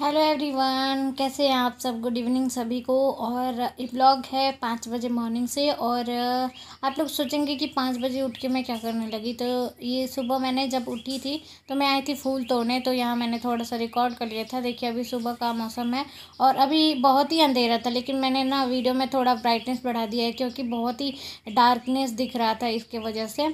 Hello everyone कैसे हैं आप सब गुड इवनिंग सभी को और ब्लॉग है पाँच बजे मॉर्निंग से और आप लोग सोचेंगे कि पाँच बजे उठ के मैं क्या करने लगी तो ये सुबह मैंने जब उठी थी तो मैं आई थी फूल तोड़ने तो यहाँ मैंने थोड़ा सा रिकॉर्ड कर लिया था देखिए अभी सुबह का मौसम है और अभी बहुत ही अंधेरा था लेकिन मैंने ना वीडियो में थोड़ा ब्राइटनेस बढ़ा दिया है क्योंकि बहुत ही डार्कनेस दिख रहा था इसके वजह से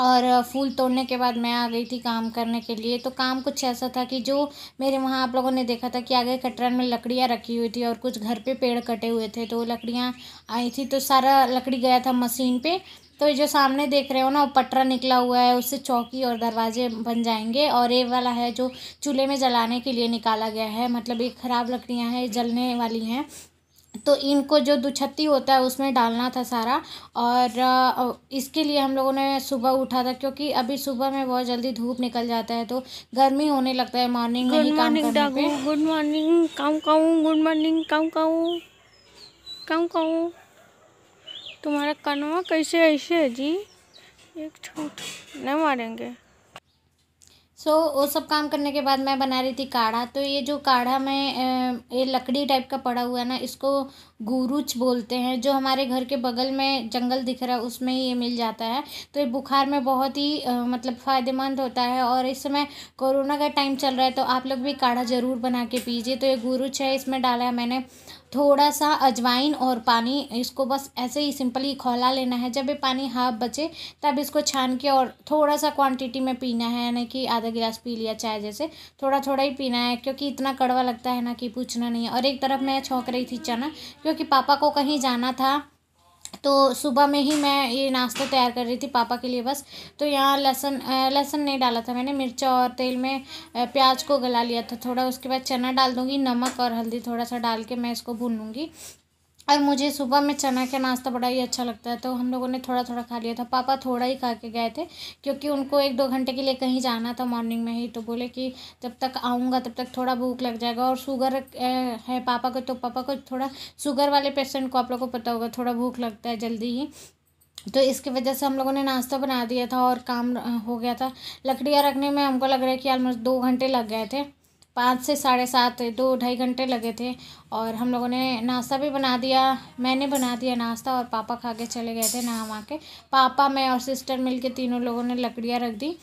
और फूल तोड़ने के बाद मैं आ गई थी काम करने के लिए तो काम कुछ ऐसा था कि जो मेरे वहाँ आप लोगों ने देखा था कि आगे कटरन में लकड़ियाँ रखी हुई थी और कुछ घर पे पेड़ कटे हुए थे तो लकड़ियाँ आई थी तो सारा लकड़ी गया था मशीन पे तो जो सामने देख रहे हो ना वो पटरा निकला हुआ है उससे चौकी और दरवाजे बन जाएंगे और ये वाला है जो चूल्हे में जलाने के लिए निकाला गया है मतलब ये ख़राब लकड़ियाँ हैं जलने वाली हैं तो इनको जो दुछत्ती होता है उसमें डालना था सारा और इसके लिए हम लोगों ने सुबह उठा था क्योंकि अभी सुबह में बहुत जल्दी धूप निकल जाता है तो गर्मी होने लगता है मॉर्निंग में ही काम करने पे गुड मॉर्निंग काम काम गुड मॉर्निंग काम काम काम काम तुम्हारा कनवा कैसे ऐसे है जी एक छोट नहीं मारेंगे सो so, वो सब काम करने के बाद मैं बना रही थी काढ़ा तो ये जो काढ़ा मैं ये लकड़ी टाइप का पड़ा हुआ है ना इसको गुरुच बोलते हैं जो हमारे घर के बगल में जंगल दिख रहा है उसमें ही ये मिल जाता है तो ये बुखार में बहुत ही मतलब फ़ायदेमंद होता है और इस समय कोरोना का टाइम चल रहा है तो आप लोग भी काढ़ा ज़रूर बना के पीजिए तो ये गुरुच है इसमें डाला है मैंने थोड़ा सा अजवाइन और पानी इसको बस ऐसे ही सिंपली खोला लेना है जब ये पानी हाफ बचे तब इसको छान के और थोड़ा सा क्वांटिटी में पीना है यानी कि आधा आधा गिलास पी लिया चाय जैसे थोड़ा थोड़ा ही पीना है क्योंकि इतना कड़वा लगता है ना कि पूछना नहीं है और एक तरफ मैं छोंक रही थी चना क्योंकि पापा को कहीं जाना था तो सुबह में ही मैं ये नाश्ता तैयार कर रही थी पापा के लिए बस तो यहाँ लहसुन लहसुन नहीं डाला था मैंने मिर्चा और तेल में प्याज को गला लिया था थोड़ा उसके बाद चना डाल दूँगी नमक और हल्दी थोड़ा सा डाल के मैं इसको भून लूँगी और मुझे सुबह में चना का नाश्ता बड़ा ही अच्छा लगता है तो हम लोगों ने थोड़ा थोड़ा खा लिया था पापा थोड़ा ही खा के गए थे क्योंकि उनको एक दो घंटे के लिए कहीं जाना था मॉर्निंग में ही तो बोले कि जब तक आऊँगा तब तक थोड़ा भूख लग जाएगा और शुगर है पापा को तो पापा को थोड़ा शुगर वाले पेशेंट को आप लोगों को पता होगा थोड़ा भूख लगता है जल्दी ही तो इसकी वजह से हम लोगों ने नाश्ता बना दिया था और काम हो गया था लकड़ियाँ रखने में हमको लग रहा है कि ऑलमोस्ट दो घंटे लग गए थे पाँच से साढ़े सात दो ढाई घंटे लगे थे और हम लोगों ने नाश्ता भी बना दिया मैंने बना दिया नाश्ता और पापा खा के चले गए थे नहा के पापा मैं और सिस्टर मिल के तीनों लोगों ने लकड़ियाँ रख दी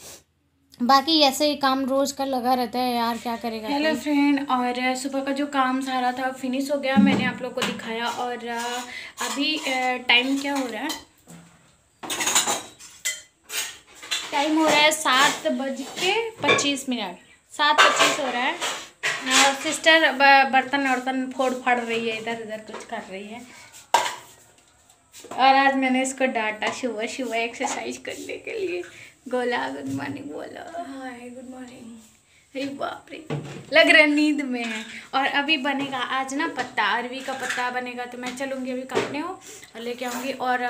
बाकी ऐसे ही काम रोज का लगा रहता है यार क्या करेगा हेलो फ्रेंड और सुबह का जो काम सारा था फिनिश हो गया मैंने आप लोग को दिखाया और अभी टाइम क्या हो रहा है टाइम हो रहा है सात बज के पच्चीस मिनट सात पच्चीस हो रहा है और सिस्टर बर्तन वर्तन फोड़ फाड़ रही है इधर उधर कुछ कर रही है और आज मैंने इसको डांटा सुबह सुबह एक्सरसाइज करने के लिए गोला गुड मॉर्निंग बोला हाय गुड मॉर्निंग अरे बाप रे लग रहा है नींद में है और अभी बनेगा आज ना पत्ता अरवी का पत्ता बनेगा तो मैं चलूँगी अभी काटने हो और लेके आऊँगी और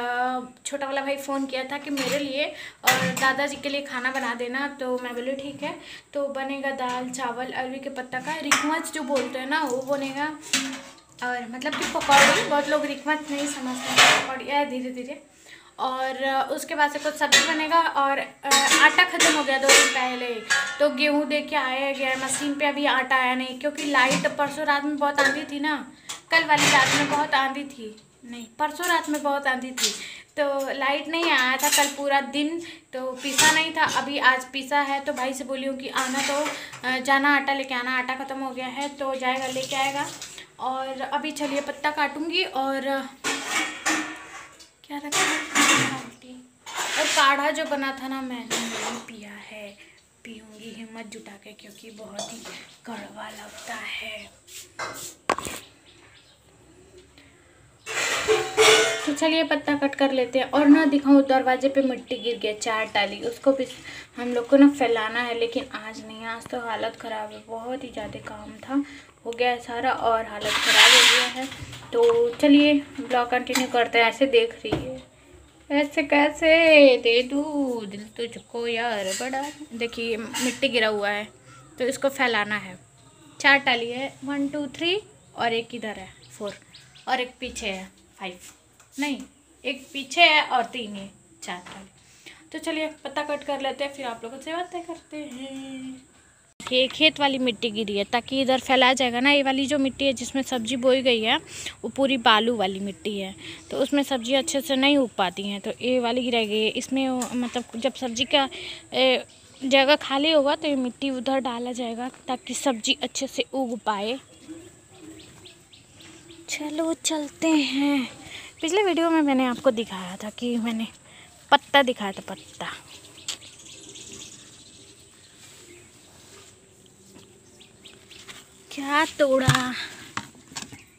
छोटा वाला भाई फ़ोन किया था कि मेरे लिए और दादाजी के लिए खाना बना देना तो मैं बोली ठीक है तो बनेगा दाल चावल अरवी के पत्ता का रिकमच जो बोलते हैं ना वो बनेगा और मतलब कि पकौड़ी बहुत लोग रिकमच नहीं समझते पकौड़ी धीरे धीरे और उसके बाद से कुछ सब्ज़ी बनेगा और आटा ख़त्म हो गया दो दिन पहले तो गेहूँ दे के आया गया मशीन पे अभी आटा आया नहीं क्योंकि लाइट परसों रात में बहुत आंधी थी ना कल वाली रात में बहुत आंधी थी नहीं परसों रात में बहुत आंधी थी तो लाइट नहीं आया था कल पूरा दिन तो पीसा नहीं था अभी आज पीसा है तो भाई से बोली हूँ कि आना तो जाना आटा लेके आना आटा ख़त्म हो गया है तो जाएगा लेके आएगा और अभी चलिए पत्ता काटूँगी और क्या रखा है और काढ़ा जो बना था ना मैंने वो पिया है पीऊँगी हिम्मत जुटा के क्योंकि बहुत ही कड़वा लगता है तो चलिए पत्ता कट कर लेते हैं और ना दिखाऊँ दरवाजे पे मिट्टी गिर गया चार टाली उसको भी हम लोग को ना फैलाना है लेकिन आज नहीं आज तो हालत ख़राब है बहुत ही ज़्यादा काम था हो गया है सारा और हालत ख़राब हो गया है तो चलिए ब्लॉग कंटिन्यू करते हैं ऐसे देख रही है ऐसे कैसे दे दू दिल तो झुको यार बड़ा देखिए मिट्टी गिरा हुआ है तो इसको फैलाना है चार टाली है वन टू थ्री और एक इधर है फोर और एक पीछे है फाइव नहीं एक पीछे है और तीन है चार टाली तो चलिए पता कट कर लेते हैं फिर आप लोगों से बातें करते हैं ये खेत वाली मिट्टी गिरी है ताकि इधर फैला जाएगा ना ये वाली जो मिट्टी है जिसमें सब्जी बोई गई है वो पूरी बालू वाली मिट्टी है तो उसमें सब्जी अच्छे से नहीं उग पाती हैं तो ये वाली गिरा गई है इसमें मतलब जब सब्जी का जगह खाली होगा तो ये मिट्टी उधर डाला जाएगा ताकि सब्जी अच्छे से उग पाए चलो चलते हैं पिछले वीडियो में मैंने आपको दिखाया था कि मैंने पत्ता दिखाया था पत्ता क्या तोड़ा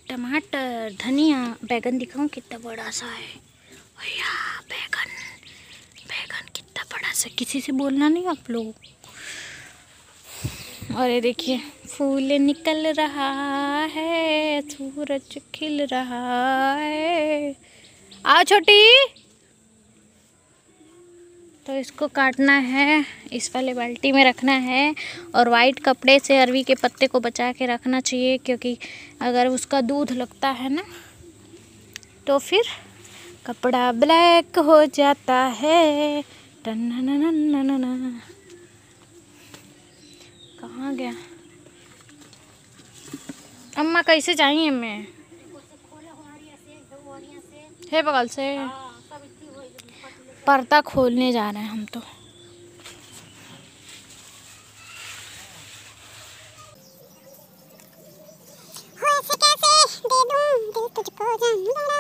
टमाटर धनिया बैगन दिखाऊं कितना बड़ा सा है भैया बैगन बैगन कितना बड़ा सा किसी से बोलना नहीं आप लोग अरे देखिए फूल निकल रहा है सूरज खिल रहा है आ छोटी तो इसको काटना है इस वाले बाल्टी में रखना है और वाइट कपड़े से अरवी के पत्ते को बचा के रखना चाहिए क्योंकि अगर उसका दूध लगता है ना तो फिर कपड़ा ब्लैक हो जाता है कहाँ गया अम्मा कैसे चाहिए मैं हे बगल से हाँ। पर्दा खोलने जा रहे हैं हम तो तुझको जान पड़ेगा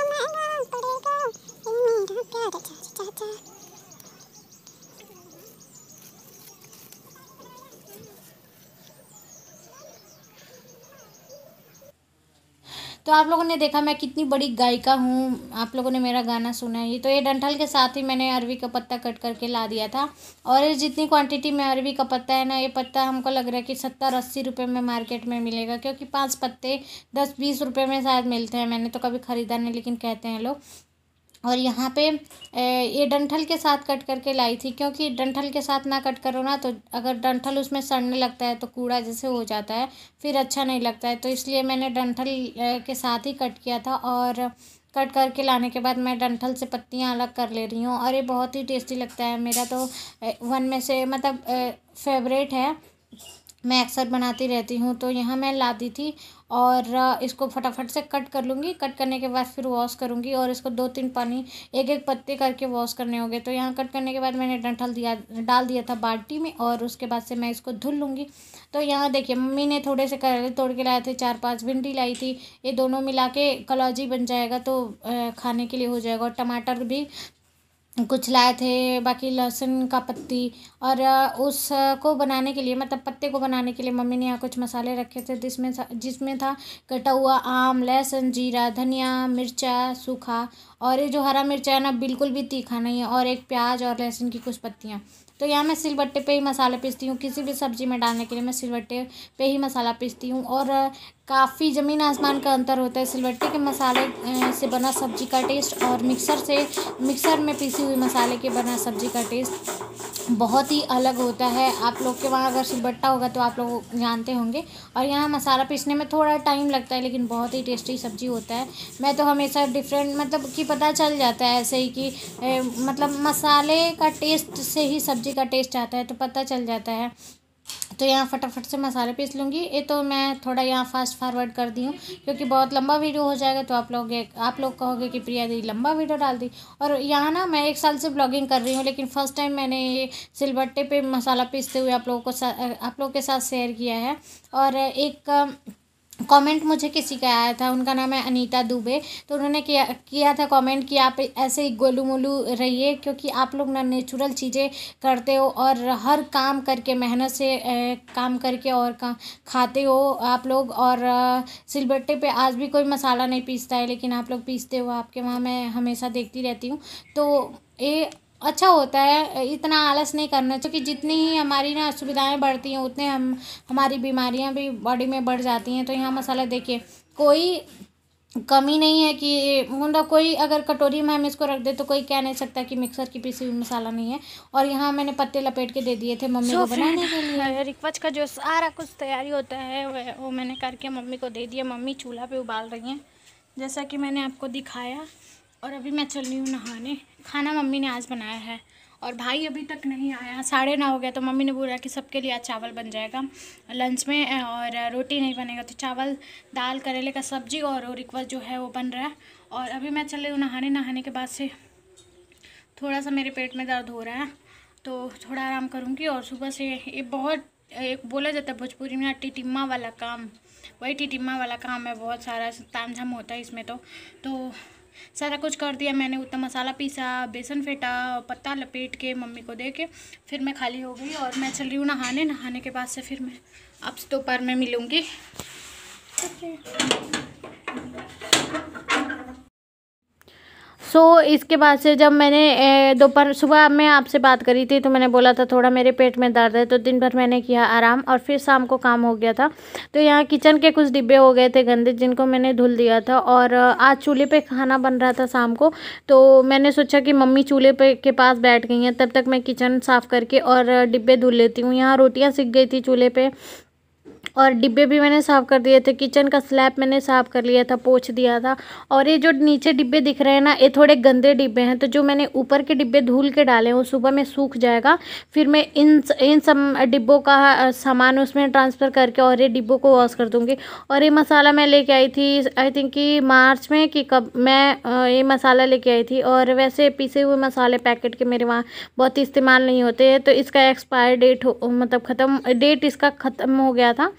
मेरा प्यार चाचा तो आप लोगों ने देखा मैं कितनी बड़ी गायिका हूँ आप लोगों ने मेरा गाना सुना है तो ये डंठल के साथ ही मैंने अरवी का पत्ता कट करके ला दिया था और जितनी क्वांटिटी में अरवी का पत्ता है ना ये पत्ता हमको लग रहा है कि सत्तर अस्सी रुपये में मार्केट में मिलेगा क्योंकि पाँच पत्ते दस बीस रुपये में शायद मिलते हैं मैंने तो कभी ख़रीदा नहीं लेकिन कहते हैं लोग और यहाँ पे ये डंठल के साथ कट करके लाई थी क्योंकि डंठल के साथ ना कट करो ना तो अगर डंठल उसमें सड़ने लगता है तो कूड़ा जैसे हो जाता है फिर अच्छा नहीं लगता है तो इसलिए मैंने डंठल के साथ ही कट किया था और कट करके लाने के बाद मैं डंठल से पत्तियाँ अलग कर ले रही हूँ और ये बहुत ही टेस्टी लगता है मेरा तो वन में से मतलब फेवरेट है मैं अक्सर बनाती रहती हूँ तो यहाँ मैं ला दी थी और इसको फटाफट से कट कर लूँगी कट करने के बाद फिर वॉश करूँगी और इसको दो तीन पानी एक एक पत्ते करके वॉश करने होंगे तो यहाँ कट करने के बाद मैंने डंठल दिया डाल दिया था बाल्टी में और उसके बाद से मैं इसको धुल लूँगी तो यहाँ देखिए मम्मी ने थोड़े से करेले तोड़ के लाए थे चार पाँच भिंडी लाई थी ये दोनों मिला के कलौजी बन जाएगा तो खाने के लिए हो जाएगा और टमाटर भी कुछ लाए थे बाकी लहसुन का पत्ती और उसको बनाने के लिए मतलब पत्ते को बनाने के लिए मम्मी ने यहाँ कुछ मसाले रखे थे जिसमें जिसमें था कटा हुआ आम लहसुन जीरा धनिया मिर्चा सूखा और ये जो हरा मिर्चा है ना बिल्कुल भी तीखा नहीं है और एक प्याज और लहसुन की कुछ पत्तियाँ तो यहाँ मैं सिलबट्टे पे ही मसाले पीसती हूँ किसी भी सब्ज़ी में डालने के लिए मैं सिलबट्टे पे ही मसाला पीसती हूँ और काफ़ी ज़मीन आसमान का अंतर होता है सिलबट्टे के मसाले से बना सब्जी का टेस्ट और मिक्सर से मिक्सर में पीसी हुई मसाले के बना सब्जी का टेस्ट बहुत ही अलग होता है आप लोग के वहाँ अगर सिलबट्टा होगा तो आप लोग जानते होंगे और यहाँ मसाला पीसने में थोड़ा टाइम लगता है लेकिन बहुत ही टेस्टी सब्ज़ी होता है मैं तो हमेशा डिफरेंट मतलब कि पता चल जाता है ऐसे ही कि ए, मतलब मसाले का टेस्ट से ही सब्ज़ी का टेस्ट आता है तो पता चल जाता है तो यहाँ फटाफट से मसाले पीस लूँगी ये तो मैं थोड़ा यहाँ फास्ट फॉरवर्ड कर दी हूँ क्योंकि बहुत लंबा वीडियो हो जाएगा तो आप लोग आप लोग कहोगे कि प्रिया दी लंबा वीडियो डाल दी और यहाँ ना मैं एक साल से ब्लॉगिंग कर रही हूँ लेकिन फ़र्स्ट टाइम मैंने ये सिलबट्टे पर मसाला पीसते हुए आप लोगों को आप लोगों के साथ शेयर किया है और एक कमेंट मुझे किसी का आया था उनका नाम है अनीता दुबे तो उन्होंने किया किया था कमेंट कि आप ऐसे ही गोलू मोलू रहिए क्योंकि आप लोग ना नेचुरल चीज़ें करते हो और हर काम करके मेहनत से ए, काम करके और का, खाते हो आप लोग और सिलबट्टे पे आज भी कोई मसाला नहीं पीसता है लेकिन आप लोग पीसते हो आपके वहाँ मैं हमेशा देखती रहती हूँ तो ये अच्छा होता है इतना आलस नहीं करना क्योंकि जितनी ही हमारी ना असुविधाएँ बढ़ती हैं उतने हम हमारी बीमारियाँ भी बॉडी में बढ़ जाती हैं तो यहाँ मसाला देखिए कोई कमी नहीं है कि मतलब कोई अगर कटोरी में हम इसको रख दे तो कोई कह नहीं सकता कि मिक्सर की पीसी हुई मसाला नहीं है और यहाँ मैंने पत्ते लपेट के दे दिए थे मम्मी so को बनाने के लिए रिक्वेस्ट का जो सारा कुछ तैयारी होता है वो मैंने करके मम्मी को दे दिया मम्मी चूल्हा पे उबाल रही हैं जैसा कि मैंने आपको दिखाया और अभी मैं चल रही हूँ नहाने खाना मम्मी ने आज बनाया है और भाई अभी तक नहीं आया साढ़े नौ हो गया तो मम्मी ने बोला कि सबके लिए आज चावल बन जाएगा लंच में और रोटी नहीं बनेगा तो चावल दाल करेले का सब्जी और रिक्वेस्ट जो है वो बन रहा है और अभी मैं चल रही हूँ नहाने नहाने के बाद से थोड़ा सा मेरे पेट में दर्द हो रहा है तो थोड़ा आराम करूँगी और सुबह से ये बहुत एक बोला जाता है भोजपुरी में टिटिम्मा वाला काम वही टिटिम्मा वाला काम है बहुत सारा ताम झाम होता है इसमें तो तो सारा कुछ कर दिया मैंने उतना मसाला पीसा बेसन फेंटा और पत्ता लपेट के मम्मी को दे के फिर मैं खाली हो गई और मैं चल रही हूँ नहाने नहाने के बाद से फिर मैं आपसे दोपहर में मिलूँगी सो so, इसके बाद से जब मैंने दोपहर सुबह मैं आपसे बात करी थी तो मैंने बोला था थोड़ा मेरे पेट में दर्द है तो दिन भर मैंने किया आराम और फिर शाम को काम हो गया था तो यहाँ किचन के कुछ डिब्बे हो गए थे गंदे जिनको मैंने धुल दिया था और आज चूल्हे पे खाना बन रहा था शाम को तो मैंने सोचा कि मम्मी चूल्हे पे के पास बैठ गई हैं तब तक मैं किचन साफ़ करके और डिब्बे धुल लेती हूँ यहाँ रोटियाँ सीख गई थी चूल्हे पर और डिब्बे भी मैंने साफ़ कर दिए थे किचन का स्लैब मैंने साफ़ कर लिया था पोछ दिया था और ये जो नीचे डिब्बे दिख रहे हैं ना ये थोड़े गंदे डिब्बे हैं तो जो मैंने ऊपर के डिब्बे धुल के डाले हैं वो सुबह में सूख जाएगा फिर मैं इन इन सब डिब्बों का सामान उसमें ट्रांसफ़र करके और ये डिब्बों को वॉश कर दूँगी और ये मसाला मैं लेके आई थी आई थिंक कि मार्च में कि कब मैं ये मसाला लेके आई थी और वैसे पीसे हुए मसाले पैकेट के मेरे वहाँ बहुत इस्तेमाल नहीं होते हैं तो इसका एक्सपायर डेट हो मतलब ख़त्म डेट इसका ख़त्म हो गया था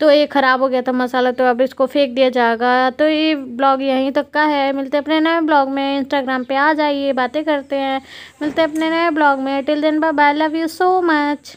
तो ये ख़राब हो गया था मसाला तो अब इसको फेंक दिया जाएगा तो ये ब्लॉग यहीं तक का है मिलते अपने नए ब्लॉग में इंस्टाग्राम पे आ जाइए बातें करते हैं मिलते अपने नए ब्लॉग में टिल दिन bye love you so much